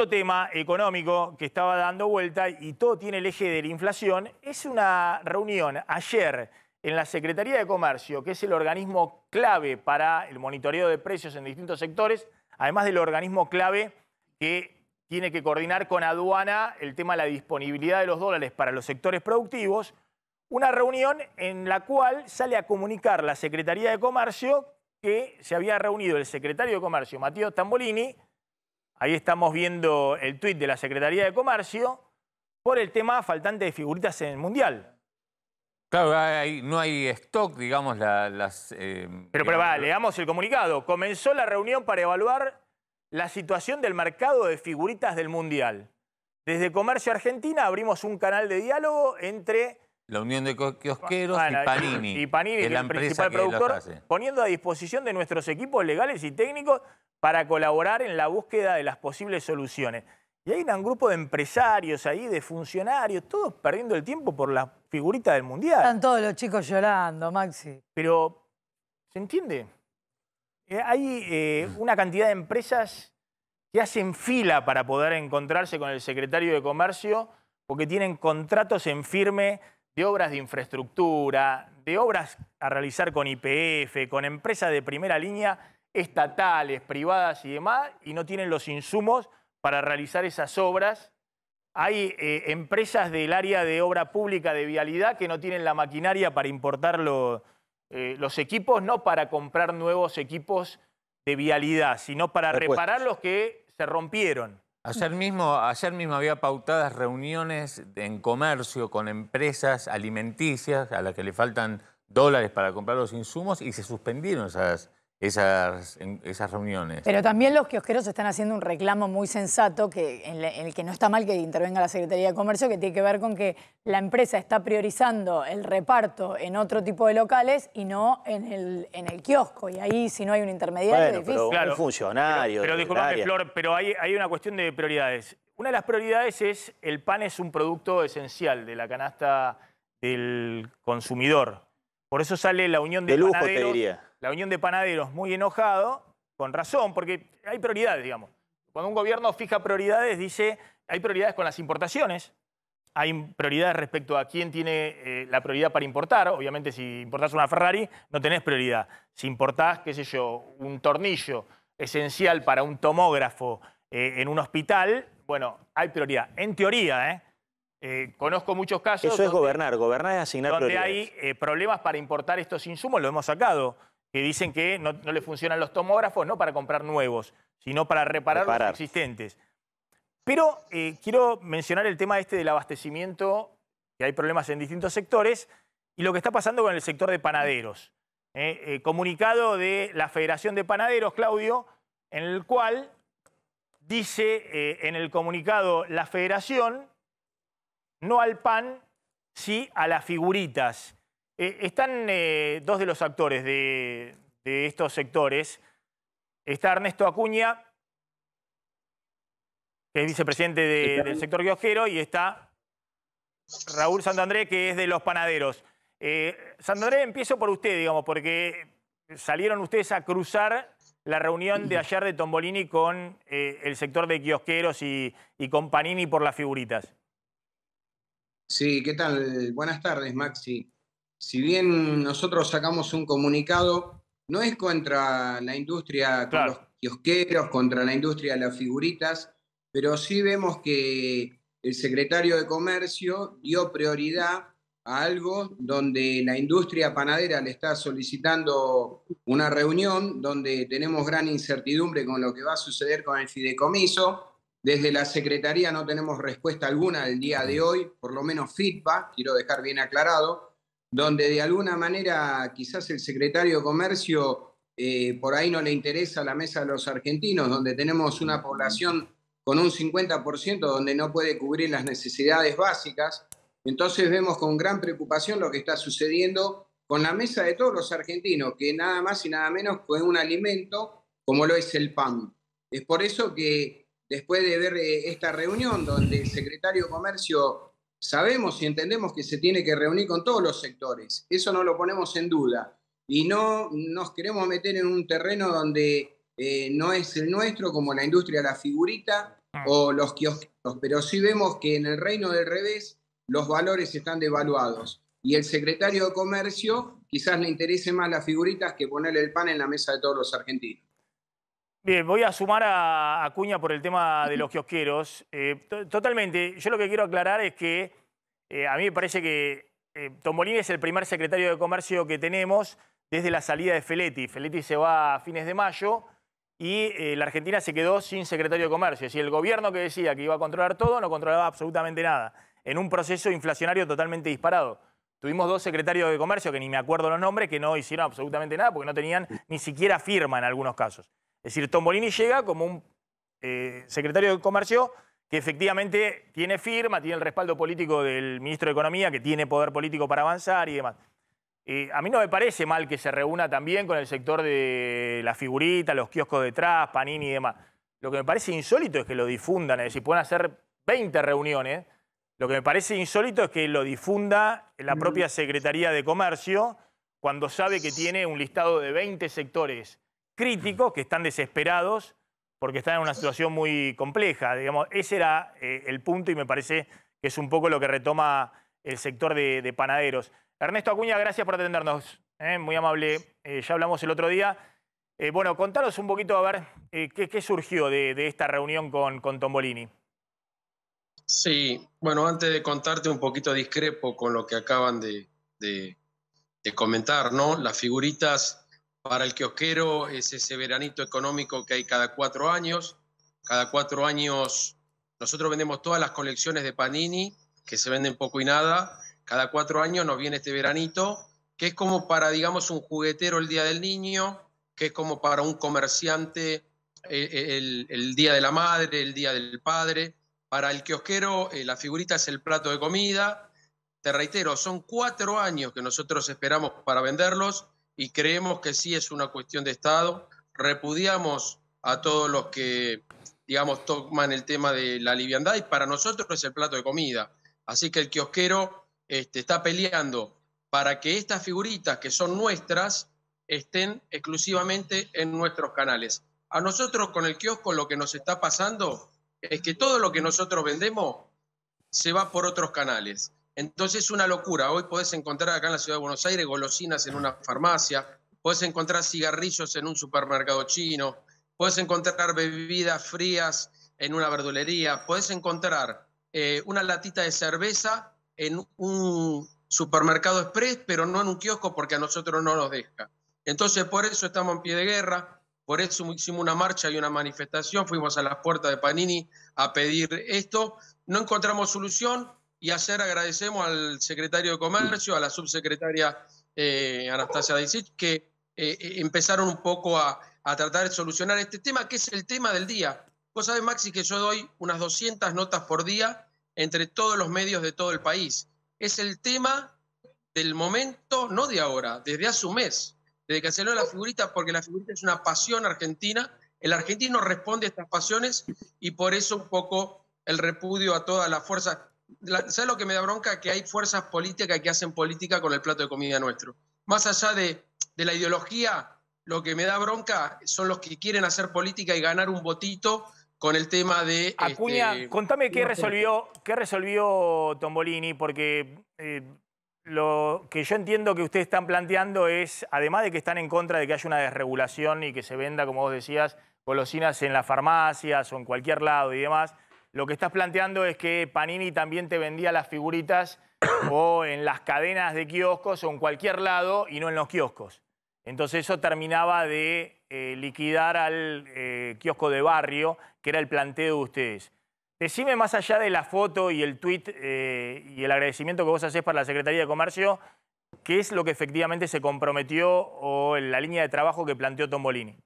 Otro tema económico que estaba dando vuelta y todo tiene el eje de la inflación es una reunión ayer en la Secretaría de Comercio, que es el organismo clave para el monitoreo de precios en distintos sectores, además del organismo clave que tiene que coordinar con aduana el tema de la disponibilidad de los dólares para los sectores productivos, una reunión en la cual sale a comunicar la Secretaría de Comercio que se había reunido el secretario de Comercio, Matías Tambolini, Ahí estamos viendo el tuit de la Secretaría de Comercio por el tema faltante de figuritas en el Mundial. Claro, no hay stock, digamos, las... Eh, pero, pero va, leamos el comunicado. Comenzó la reunión para evaluar la situación del mercado de figuritas del Mundial. Desde Comercio Argentina abrimos un canal de diálogo entre la Unión de Kiosqueros y Panini. Y Panini, que el principal productor, poniendo a disposición de nuestros equipos legales y técnicos para colaborar en la búsqueda de las posibles soluciones. Y hay un grupo de empresarios ahí, de funcionarios, todos perdiendo el tiempo por la figurita del Mundial. Están todos los chicos llorando, Maxi. Pero, ¿se entiende? Eh, hay eh, una cantidad de empresas que hacen fila para poder encontrarse con el secretario de Comercio porque tienen contratos en firme de obras de infraestructura, de obras a realizar con IPF, con empresas de primera línea, estatales, privadas y demás, y no tienen los insumos para realizar esas obras. Hay eh, empresas del área de obra pública de vialidad que no tienen la maquinaria para importar eh, los equipos, no para comprar nuevos equipos de vialidad, sino para reparar los que se rompieron. Ayer mismo, ayer mismo había pautadas reuniones en comercio con empresas alimenticias a las que le faltan dólares para comprar los insumos y se suspendieron esas esas, esas reuniones. Pero también los kiosqueros están haciendo un reclamo muy sensato, que, en, el que no está mal que intervenga la Secretaría de Comercio, que tiene que ver con que la empresa está priorizando el reparto en otro tipo de locales y no en el, en el kiosco. Y ahí, si no hay un intermediario, es difícil. funcionario. Pero, Flor, pero hay, una cuestión de prioridades. Una de las prioridades es el pan es un producto esencial de la canasta del consumidor. Por eso sale la unión de, lujo, Te diría la Unión de Panaderos muy enojado, con razón, porque hay prioridades, digamos. Cuando un gobierno fija prioridades, dice, hay prioridades con las importaciones, hay prioridades respecto a quién tiene eh, la prioridad para importar. Obviamente, si importás una Ferrari, no tenés prioridad. Si importás, qué sé yo, un tornillo esencial para un tomógrafo eh, en un hospital, bueno, hay prioridad. En teoría, ¿eh? eh conozco muchos casos. Eso es gobernar, gobernar es asignar donde hay problemas para importar estos insumos, lo hemos sacado que dicen que no, no le funcionan los tomógrafos, no para comprar nuevos, sino para reparar, los existentes. Pero eh, quiero mencionar el tema este del abastecimiento, que hay problemas en distintos sectores, y lo que está pasando con el sector de panaderos. Eh, eh, comunicado de la Federación de Panaderos, Claudio, en el cual dice en el comunicado la federación, no al pan, sí a las figuritas. Eh, están eh, dos de los actores de, estos sectores. Está Ernesto Acuña, que es vicepresidente del sector guiojero, y está Raúl Santandré, que es de los panaderos. Eh, Santandré, empiezo por usted, digamos, porque salieron ustedes a cruzar la reunión de ayer de Tombolini con eh, el sector de kiosqueros y con Panini por las figuritas. Sí, ¿qué tal? Buenas tardes, Maxi si bien nosotros sacamos un comunicado, no es contra la industria, los kiosqueros, contra la industria de las figuritas, pero sí vemos que el secretario de Comercio dio prioridad a algo donde la industria panadera le está solicitando una reunión, donde tenemos gran incertidumbre con lo que va a suceder con el fideicomiso. Desde la Secretaría no tenemos respuesta alguna el día de hoy, por lo menos feedback, quiero dejar bien aclarado donde de alguna manera quizás el secretario de Comercio eh, por ahí no le interesa la mesa de los argentinos, donde tenemos una población con un 50% donde no puede cubrir las necesidades básicas. Entonces vemos con gran preocupación lo que está sucediendo con la mesa de todos los argentinos, que nada más y nada menos es un alimento como lo es el pan. Es por eso que después de ver eh, esta reunión donde el secretario de Comercio sabemos y entendemos que se tiene que reunir con todos los sectores, eso no lo ponemos en duda. Y no nos queremos meter en un terreno donde eh, no es el nuestro, como la industria de la figurita ah. o los kiosquitos, pero sí vemos que en el reino del revés los valores están devaluados. Y el secretario de Comercio quizás le interese más las figuritas que ponerle el pan en la mesa de todos los argentinos. Bien, voy a sumar a Cuña por el tema de los kiosqueros. Eh, totalmente, yo lo que quiero aclarar es que eh, a mí me parece que eh, Tomolini es el primer secretario de comercio que tenemos desde la salida de Feletti. Feletti se va a fines de mayo y la Argentina se quedó sin secretario de comercio. Es decir, el gobierno que decía que iba a controlar todo no controlaba absolutamente nada, en un proceso inflacionario totalmente disparado. Tuvimos dos secretarios de comercio, que ni me acuerdo los nombres, que no hicieron absolutamente nada porque no tenían ni siquiera firma en algunos casos. Es decir, Tombolini llega como un eh, secretario de Comercio que efectivamente tiene firma, tiene el respaldo político del ministro de Economía, que tiene poder político para avanzar y demás. Eh, a mí no me parece mal que se reúna también con el sector de la figurita, los kioscos detrás, Panini y demás. Lo que me parece insólito es que lo difundan, es decir, pueden hacer 20 reuniones. Lo que me parece insólito es que lo difunda la propia Secretaría de Comercio cuando sabe que tiene un listado de 20 sectores críticos que están desesperados porque están en una situación muy compleja. Digamos, ese era eh, el punto y me parece que es un poco lo que retoma el sector de, panaderos. Ernesto Acuña, gracias por atendernos. Eh, muy amable. Eh, ya hablamos el otro día. bueno, contanos un poquito a ver qué, surgió de, esta reunión con, Tombolini. Sí, bueno, antes de contarte un poquito discrepo con lo que acaban de, de comentar, ¿no? Las figuritas para el kiosquero es ese veranito económico que hay cada cuatro años. Cada cuatro años nosotros vendemos todas las colecciones de Panini, que se venden poco y nada. Cada cuatro años nos viene este veranito, que es como para, digamos, un juguetero el Día del Niño, que es como para un comerciante eh, eh, el, Día de la Madre, el Día del Padre. Para el kiosquero eh, la figurita es el plato de comida. Te reitero, son cuatro años que nosotros esperamos para venderlos y creemos que sí es una cuestión de Estado. Repudiamos a todos los que, digamos, toman el tema de la liviandad y para nosotros es el plato de comida. Así que el kiosquero este, está peleando para que estas figuritas que son nuestras estén exclusivamente en nuestros canales. A nosotros con el kiosco lo que nos está pasando es que todo lo que nosotros vendemos se va por otros canales. Entonces es una locura. Hoy podés encontrar acá en la ciudad de Buenos Aires golosinas en una farmacia, podés encontrar cigarrillos en un supermercado chino, podés encontrar bebidas frías en una verdulería, podés encontrar eh, una latita de cerveza en un supermercado express, pero no en un kiosco porque a nosotros no nos deja. Entonces por eso estamos en pie de guerra, por eso hicimos una marcha y una manifestación, fuimos a las puertas de Panini a pedir esto, no encontramos solución, y ayer agradecemos al secretario de Comercio, a la subsecretaria eh, Anastasia Dicic, que eh, eh, empezaron un poco a, tratar de solucionar este tema, que es el tema del día. Vos sabés, Maxi, que yo doy unas 200 notas por día entre todos los medios de todo el país. Es el tema del momento, no de ahora, desde hace un mes, desde que salió la figurita, porque la figurita es una pasión argentina. El argentino responde a estas pasiones y por eso un poco el repudio a todas las fuerzas ¿Sabes lo que me da bronca? Que hay fuerzas políticas que hacen política con el plato de comida nuestro. Más allá de, la ideología, lo que me da bronca son los que quieren hacer política y ganar un votito con el tema de... Acuña, este, contame qué resolvió, qué resolvió Tombolini, porque eh, lo que yo entiendo que ustedes están planteando es, además de que están en contra de que haya una desregulación y que se venda, como vos decías, golosinas en las farmacias o en cualquier lado y demás, lo que estás planteando es que Panini también te vendía las figuritas o en las cadenas de kioscos o en cualquier lado y no en los kioscos. Entonces eso terminaba de eh, liquidar al eh, kiosco de barrio, que era el planteo de ustedes. Decime más allá de la foto y el tweet eh, y el agradecimiento que vos haces para la Secretaría de Comercio, ¿qué es lo que efectivamente se comprometió o en la línea de trabajo que planteó Tombolini?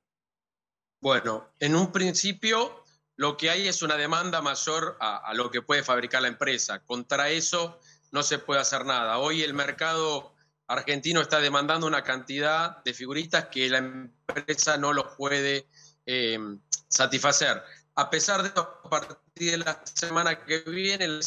Bueno, en un principio lo que hay es una demanda mayor a, lo que puede fabricar la empresa. Contra eso no se puede hacer nada. Hoy el mercado argentino está demandando una cantidad de figuritas que la empresa no los puede eh, satisfacer. A pesar de a partir de la semana que viene, el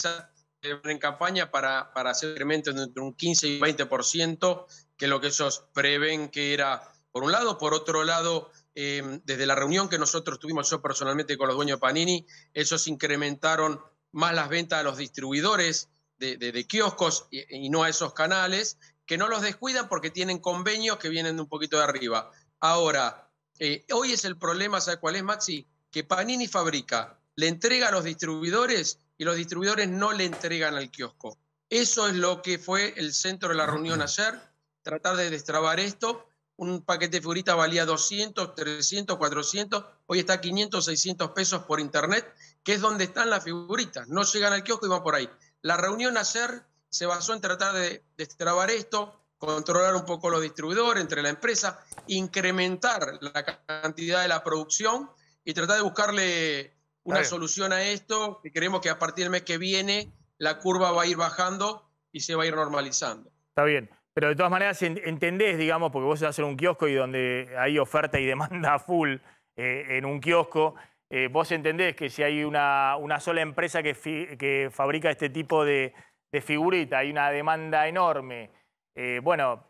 eh, en campaña para, para hacer incremento entre un 15 y 20%, que es lo que ellos prevén que era, por un lado, por otro lado, Em, desde la reunión que nosotros tuvimos yo personalmente con los dueños de Panini, ellos incrementaron más las ventas a los distribuidores de, kioscos y, no a esos canales, que no los descuidan porque tienen convenios que vienen de un poquito de arriba. Ahora, eh, hoy es el problema, ¿sabe cuál es, Maxi? Que Panini fabrica, le entrega a los distribuidores y los distribuidores no le entregan al kiosco. Eso es lo que fue el centro de la reunión ayer, tratar de destrabar esto un paquete de figuritas valía 200, 300, 400, hoy está 500, 600 pesos por internet, que es donde están las figuritas. No llegan al kiosco y van por ahí. La reunión hacer se basó en tratar de destrabar esto, controlar un poco los distribuidores entre la empresa, incrementar la cantidad de la producción y tratar de buscarle una solución a esto, que creemos que a partir del mes que viene la curva va a ir bajando y se va a ir normalizando. Está bien. Pero de todas maneras entendés, digamos, porque vos vas a un kiosco y donde hay oferta y demanda full eh, en un kiosco, eh, vos entendés que si hay una, sola empresa que, fabrica este tipo de, de, figurita, hay una demanda enorme. Eh, bueno,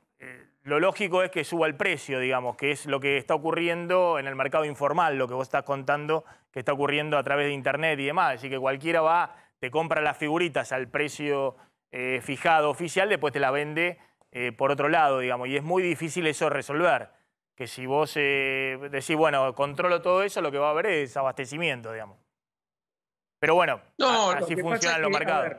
lo lógico es que suba el precio, digamos, que es lo que está ocurriendo en el mercado informal, lo que vos estás contando que está ocurriendo a través de Internet y demás. Así que cualquiera va, te compra las figuritas al precio fijado oficial, después te las vende eh, por otro lado, digamos, y es muy difícil eso resolver. Que si vos eh, decís, bueno, controlo todo eso, lo que va a haber es abastecimiento, digamos. Pero bueno, así lo funcionan los mercados.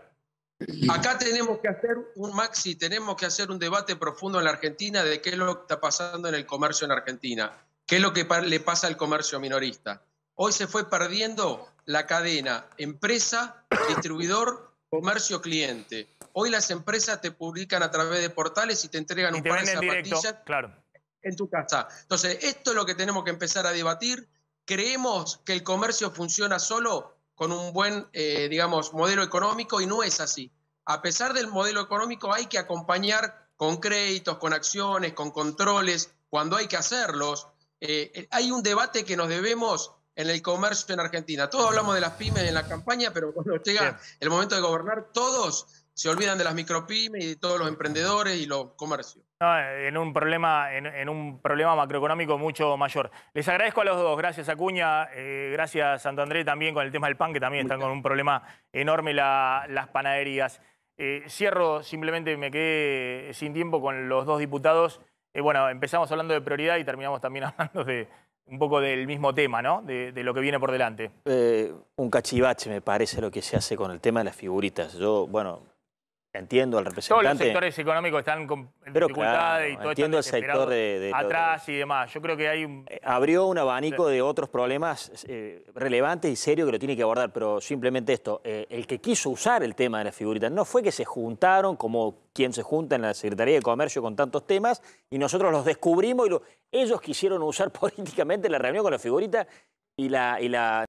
acá tenemos que hacer un maxi, tenemos que hacer un debate profundo en la Argentina de qué es lo que está pasando en el comercio en Argentina, qué es lo que le pasa al comercio minorista. Hoy se fue perdiendo la cadena empresa, distribuidor comercio cliente. Hoy las empresas te publican a través de portales y te entregan un de zapatillas claro. en tu casa. Entonces, esto es lo que tenemos que empezar a debatir. Creemos que el comercio funciona solo con un buen, eh, digamos, modelo económico y no es así. A pesar del modelo económico hay que acompañar con créditos, con acciones, con controles, cuando hay que hacerlos. Eh, eh, hay un debate que nos debemos en el comercio en Argentina. Todos hablamos de las pymes en la campaña, pero cuando llega el momento de gobernar, todos se olvidan de las micropymes y de todos los emprendedores y los comercios. en, un problema, en, un problema macroeconómico mucho mayor. Les agradezco a los dos, gracias Acuña, eh, gracias Santo Andrés, también con el tema del pan, que también están con un problema enorme las panaderías. Eh, cierro, simplemente me quedé eh, sin tiempo con los dos diputados. bueno, empezamos hablando de prioridad y terminamos también hablando de, un poco del mismo tema, ¿no? De, lo que viene por delante. Eh, un cachivache, me parece, lo que se hace con el tema de las figuritas. Yo, bueno, Entiendo, al representante... Todos los sectores económicos están con dificultades y todo Entiendo el sector de, Atrás y demás. Yo creo que hay un... Eh, abrió un abanico de otros problemas eh, relevantes y serios que lo tiene que abordar, pero simplemente esto, eh, el que quiso usar el tema de las figuritas no fue que se juntaron como quien se junta en la Secretaría de Comercio con tantos temas y nosotros los descubrimos y ellos quisieron usar políticamente la reunión con las figuritas y la... Y la...